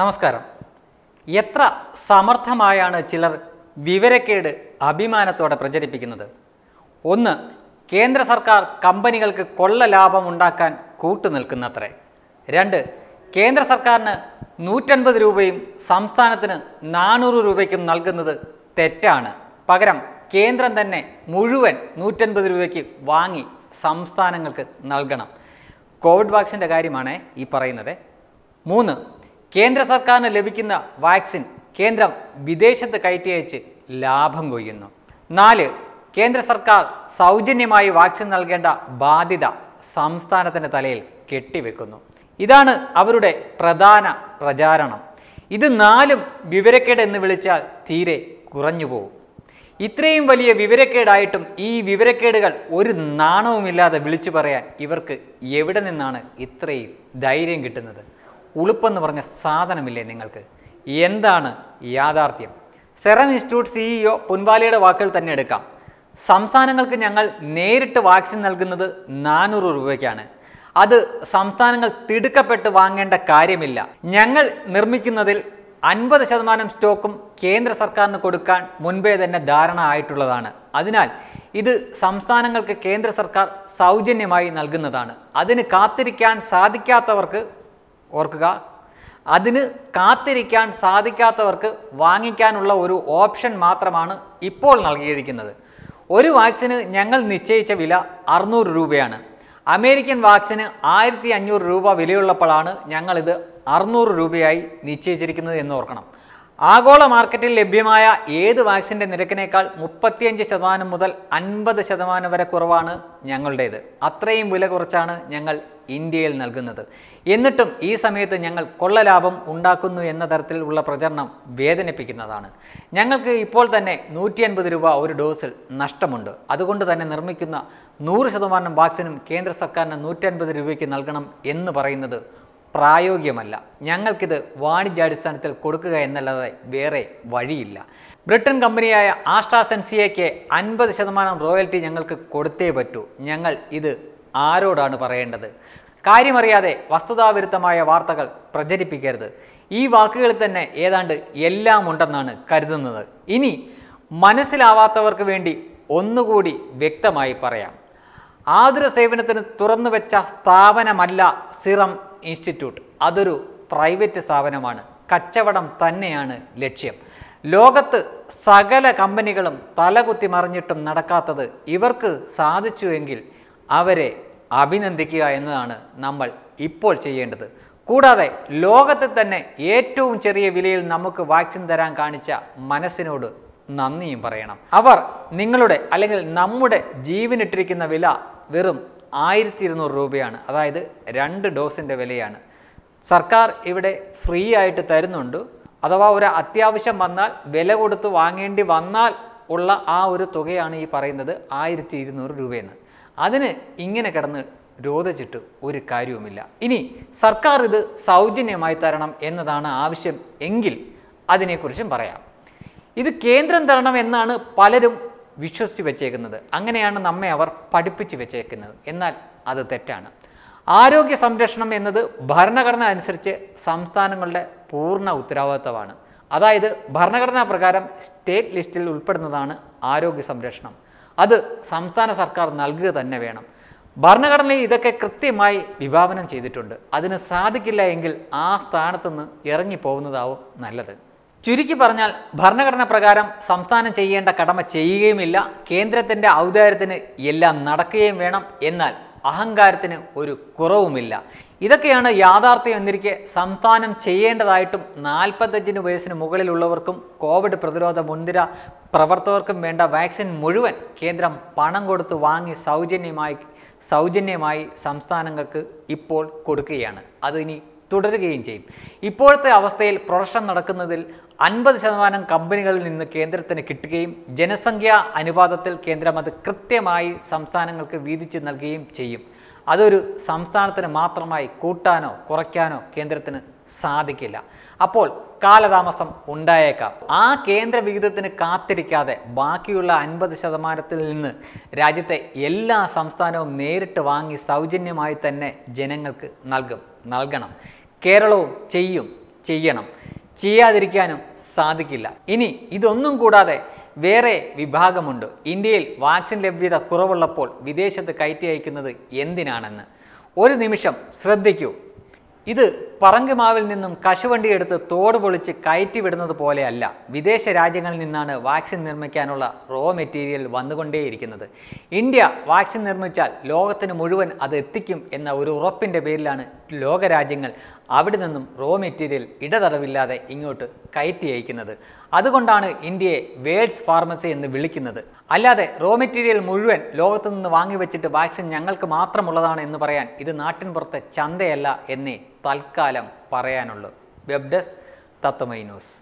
നമസ്കാരം എത്ര സമർത്ഥമായാണ് ചിലർ വിവരക്കേട് അഭിമാനത്തോടെ പ്രചരിപ്പിക്കുന്നത് ഒന്ന് കേന്ദ്ര സർക്കാർ കമ്പനികൾക്ക് കൊള്ള ലാഭം ഉണ്ടാക്കാൻ കൂട്ടുനിൽക്കുന്നത്രേ രണ്ട് കേന്ദ്ര സർക്കാരിന് നൂറ്റൻപത് രൂപയും സംസ്ഥാനത്തിന് നാനൂറ് രൂപയ്ക്കും നൽകുന്നത് തെറ്റാണ് പകരം കേന്ദ്രം തന്നെ മുഴുവൻ നൂറ്റൻപത് രൂപയ്ക്ക് വാങ്ങി സംസ്ഥാനങ്ങൾക്ക് നൽകണം കോവിഡ് വാക്സിൻ്റെ കാര്യമാണ് ഈ പറയുന്നത് മൂന്ന് കേന്ദ്ര സർക്കാരിന് ലഭിക്കുന്ന വാക്സിൻ കേന്ദ്രം വിദേശത്ത് കയറ്റി അയച്ച് ലാഭം കൊയ്യുന്നു നാല് കേന്ദ്ര സർക്കാർ സൗജന്യമായി വാക്സിൻ നൽകേണ്ട ബാധ്യത സംസ്ഥാനത്തിൻ്റെ തലയിൽ കെട്ടിവെക്കുന്നു ഇതാണ് അവരുടെ പ്രധാന പ്രചാരണം ഇത് നാലും വിവരക്കേട് എന്ന് വിളിച്ചാൽ തീരെ കുറഞ്ഞു പോകും ഇത്രയും വലിയ വിവരക്കേടായിട്ടും ഈ വിവരക്കേടുകൾ ഒരു നാണവുമില്ലാതെ വിളിച്ചു പറയാൻ ഇവർക്ക് എവിടെ നിന്നാണ് ഇത്രയും ധൈര്യം കിട്ടുന്നത് ഉളുപ്പെന്ന് പറഞ്ഞ സാധനമില്ലേ നിങ്ങൾക്ക് എന്താണ് യാഥാർത്ഥ്യം സെറം ഇൻസ്റ്റിറ്റ്യൂട്ട് സിഇഒ e പുൻവാലിയുടെ വാക്കുകൾ തന്നെ എടുക്കാം സംസ്ഥാനങ്ങൾക്ക് ഞങ്ങൾ നേരിട്ട് വാക്സിൻ നൽകുന്നത് നാനൂറ് രൂപയ്ക്കാണ് അത് സംസ്ഥാനങ്ങൾ തിടുക്കപ്പെട്ട് വാങ്ങേണ്ട കാര്യമില്ല ഞങ്ങൾ നിർമ്മിക്കുന്നതിൽ അൻപത് ശതമാനം സ്റ്റോക്കും കേന്ദ്ര സർക്കാരിന് കൊടുക്കാൻ മുൻപേ തന്നെ ധാരണ ആയിട്ടുള്ളതാണ് അതിനാൽ ഇത് സംസ്ഥാനങ്ങൾക്ക് കേന്ദ്ര സർക്കാർ സൗജന്യമായി നൽകുന്നതാണ് അതിന് കാത്തിരിക്കാൻ സാധിക്കാത്തവർക്ക് ഓർക്കുക അതിന് കാത്തിരിക്കാൻ സാധിക്കാത്തവർക്ക് വാങ്ങിക്കാനുള്ള ഒരു ഓപ്ഷൻ മാത്രമാണ് ഇപ്പോൾ നൽകിയിരിക്കുന്നത് ഒരു വാക്സിന് ഞങ്ങൾ നിശ്ചയിച്ച വില അറുന്നൂറ് രൂപയാണ് അമേരിക്കൻ വാക്സിന് ആയിരത്തി അഞ്ഞൂറ് രൂപ വിലയുള്ളപ്പോഴാണ് ഞങ്ങളിത് അറുന്നൂറ് രൂപയായി നിശ്ചയിച്ചിരിക്കുന്നത് എന്ന് ഓർക്കണം ആഗോള മാർക്കറ്റിൽ ലഭ്യമായ ഏത് വാക്സിൻ്റെ നിരക്കിനേക്കാൾ മുപ്പത്തിയഞ്ച് ശതമാനം മുതൽ അൻപത് ശതമാനം വരെ കുറവാണ് ഞങ്ങളുടേത് അത്രയും വില കുറച്ചാണ് ഞങ്ങൾ ഇന്ത്യയിൽ നൽകുന്നത് എന്നിട്ടും ഈ സമയത്ത് ഞങ്ങൾ കൊള്ളലാഭം ഉണ്ടാക്കുന്നു എന്ന തരത്തിലുള്ള പ്രചരണം വേദനിപ്പിക്കുന്നതാണ് ഞങ്ങൾക്ക് ഇപ്പോൾ തന്നെ നൂറ്റി അൻപത് രൂപ ഒരു ഡോസിൽ നഷ്ടമുണ്ട് അതുകൊണ്ട് തന്നെ നിർമ്മിക്കുന്ന നൂറ് ശതമാനം വാക്സിനും കേന്ദ്ര സർക്കാരിന് അൻപത് രൂപയ്ക്ക് നൽകണം എന്ന് പറയുന്നത് പ്രായോഗികമല്ല ഞങ്ങൾക്കിത് വാണിജ്യാടിസ്ഥാനത്തിൽ കൊടുക്കുക എന്നല്ലാതെ വേറെ വഴിയില്ല ബ്രിട്ടൻ കമ്പനിയായ ആസ്ട്രാസെൻസിയയ്ക്ക് അൻപത് ശതമാനം റോയൽറ്റി ഞങ്ങൾക്ക് കൊടുത്തേ പറ്റൂ ഞങ്ങൾ ഇത് ആരോടാണ് പറയേണ്ടത് കാര്യമറിയാതെ വസ്തുതാവിരുദ്ധമായ വാർത്തകൾ പ്രചരിപ്പിക്കരുത് ഈ വാക്കുകളിൽ തന്നെ ഏതാണ്ട് എല്ലാം ഉണ്ടെന്നാണ് കരുതുന്നത് ഇനി മനസ്സിലാവാത്തവർക്ക് വേണ്ടി ഒന്നുകൂടി വ്യക്തമായി പറയാം ആതുര സേവനത്തിന് തുറന്നു വെച്ച സ്ഥാപനമല്ല സിറം ഇൻസ്റ്റിറ്റ്യൂട്ട് അതൊരു പ്രൈവറ്റ് സ്ഥാപനമാണ് കച്ചവടം തന്നെയാണ് ലക്ഷ്യം ലോകത്ത് സകല കമ്പനികളും തലകുത്തി മറിഞ്ഞിട്ടും നടക്കാത്തത് ഇവർക്ക് സാധിച്ചുവെങ്കിൽ അവരെ അഭിനന്ദിക്കുക എന്നതാണ് നമ്മൾ ഇപ്പോൾ ചെയ്യേണ്ടത് കൂടാതെ ലോകത്തെ തന്നെ ഏറ്റവും ചെറിയ വിലയിൽ നമുക്ക് വാക്സിൻ തരാൻ കാണിച്ച മനസ്സിനോട് നന്ദിയും പറയണം അവർ നിങ്ങളുടെ അല്ലെങ്കിൽ നമ്മുടെ ജീവനിട്ടിരിക്കുന്ന വില വെറും ആയിരത്തി ഇരുന്നൂറ് രൂപയാണ് അതായത് രണ്ട് ഡോസിൻ്റെ വിലയാണ് സർക്കാർ ഇവിടെ ഫ്രീ ആയിട്ട് തരുന്നുണ്ട് അഥവാ ഒരു അത്യാവശ്യം വന്നാൽ വില കൊടുത്ത് വാങ്ങേണ്ടി വന്നാൽ ഉള്ള ആ ഒരു തുകയാണ് ഈ പറയുന്നത് ആയിരത്തി ഇരുന്നൂറ് രൂപയെന്ന് അതിന് ഇങ്ങനെ കിടന്ന് രോധിച്ചിട്ട് ഒരു കാര്യവുമില്ല ഇനി സർക്കാർ ഇത് സൗജന്യമായി തരണം എന്നതാണ് ആവശ്യം എങ്കിൽ അതിനെക്കുറിച്ചും പറയാം ഇത് കേന്ദ്രം തരണം എന്നാണ് പലരും വിശ്വസിച്ച് വെച്ചേക്കുന്നത് അങ്ങനെയാണ് നമ്മെ അവർ പഠിപ്പിച്ച് വെച്ചേക്കുന്നത് എന്നാൽ അത് തെറ്റാണ് ആരോഗ്യ സംരക്ഷണം എന്നത് ഭരണഘടന അനുസരിച്ച് സംസ്ഥാനങ്ങളുടെ പൂർണ്ണ ഉത്തരവാദിത്തമാണ് അതായത് ഭരണഘടനാ പ്രകാരം സ്റ്റേറ്റ് ലിസ്റ്റിൽ ഉൾപ്പെടുന്നതാണ് ആരോഗ്യ സംരക്ഷണം അത് സംസ്ഥാന സർക്കാർ നൽകുക തന്നെ വേണം ഭരണഘടനയിൽ ഇതൊക്കെ കൃത്യമായി വിഭാവനം ചെയ്തിട്ടുണ്ട് അതിന് സാധിക്കില്ല എങ്കിൽ ആ സ്ഥാനത്തുനിന്ന് ഇറങ്ങിപ്പോകുന്നതാവും നല്ലത് ചുരുക്കി പറഞ്ഞാൽ ഭരണഘടന പ്രകാരം സംസ്ഥാനം ചെയ്യേണ്ട കടമ ചെയ്യുകയുമില്ല കേന്ദ്രത്തിൻ്റെ ഔദാര്യത്തിന് എല്ലാം നടക്കുകയും വേണം എന്നാൽ അഹങ്കാരത്തിന് ഒരു കുറവുമില്ല ഇതൊക്കെയാണ് യാഥാർത്ഥ്യം എന്നിരിക്കെ സംസ്ഥാനം ചെയ്യേണ്ടതായിട്ടും നാൽപ്പത്തഞ്ചിന് വയസ്സിന് മുകളിലുള്ളവർക്കും കോവിഡ് പ്രതിരോധ മുൻതിര പ്രവർത്തകർക്കും വേണ്ട വാക്സിൻ മുഴുവൻ കേന്ദ്രം പണം കൊടുത്ത് വാങ്ങി സൗജന്യമായി സൗജന്യമായി സംസ്ഥാനങ്ങൾക്ക് ഇപ്പോൾ കൊടുക്കുകയാണ് അത് ഇനി തുടരുകയും ചെയ്യും ഇപ്പോഴത്തെ അവസ്ഥയിൽ പ്രൊഡക്ഷൻ നടക്കുന്നതിൽ അൻപത് ശതമാനം കമ്പനികളിൽ നിന്ന് കേന്ദ്രത്തിന് കിട്ടുകയും ജനസംഖ്യാ അനുപാതത്തിൽ കേന്ദ്രം അത് കൃത്യമായി സംസ്ഥാനങ്ങൾക്ക് വീതിച്ച് നൽകുകയും ചെയ്യും അതൊരു സംസ്ഥാനത്തിന് മാത്രമായി കൂട്ടാനോ കുറയ്ക്കാനോ കേന്ദ്രത്തിന് സാധിക്കില്ല അപ്പോൾ കാലതാമസം ഉണ്ടായേക്കാം ആ കേന്ദ്ര വിഹിതത്തിന് കാത്തിരിക്കാതെ ബാക്കിയുള്ള അൻപത് ശതമാനത്തിൽ നിന്ന് രാജ്യത്തെ എല്ലാ സംസ്ഥാനവും നേരിട്ട് വാങ്ങി സൗജന്യമായി തന്നെ ജനങ്ങൾക്ക് നൽകും നൽകണം കേരളവും ചെയ്യും ചെയ്യണം ചെയ്യാതിരിക്കാനും സാധിക്കില്ല ഇനി ഇതൊന്നും കൂടാതെ വേറെ വിഭാഗമുണ്ട് ഇന്ത്യയിൽ വാക്സിൻ ലഭ്യത കുറവുള്ളപ്പോൾ വിദേശത്ത് കയറ്റി അയക്കുന്നത് എന്തിനാണെന്ന് ഒരു നിമിഷം ശ്രദ്ധിക്കൂ ഇത് പറങ്കുമാവിൽ നിന്നും കശുവണ്ടി എടുത്ത് തോട് പൊളിച്ച് വിടുന്നത് പോലെയല്ല വിദേശ രാജ്യങ്ങളിൽ നിന്നാണ് വാക്സിൻ നിർമ്മിക്കാനുള്ള റോ മെറ്റീരിയൽ വന്നുകൊണ്ടേയിരിക്കുന്നത് ഇന്ത്യ വാക്സിൻ നിർമ്മിച്ചാൽ ലോകത്തിന് മുഴുവൻ അത് എത്തിക്കും എന്ന ഒരു ഉറപ്പിൻ്റെ പേരിലാണ് ലോകരാജ്യങ്ങൾ അവിടെ നിന്നും റോ മെറ്റീരിയൽ ഇടതടവില്ലാതെ ഇങ്ങോട്ട് കയറ്റി അയക്കുന്നത് അതുകൊണ്ടാണ് ഇന്ത്യയെ വേഡ്സ് ഫാർമസി എന്ന് വിളിക്കുന്നത് അല്ലാതെ റോ മെറ്റീരിയൽ മുഴുവൻ ലോകത്തു നിന്ന് വാങ്ങിവെച്ചിട്ട് വാക്സിൻ ഞങ്ങൾക്ക് മാത്രമുള്ളതാണ് എന്ന് പറയാൻ ഇത് നാട്ടിൻ പുറത്തെ ചന്തയല്ല എന്നേ തൽക്കാലം പറയാനുള്ളൂ വെബ് ഡെസ്ക് തത്വമൈ ന്യൂസ്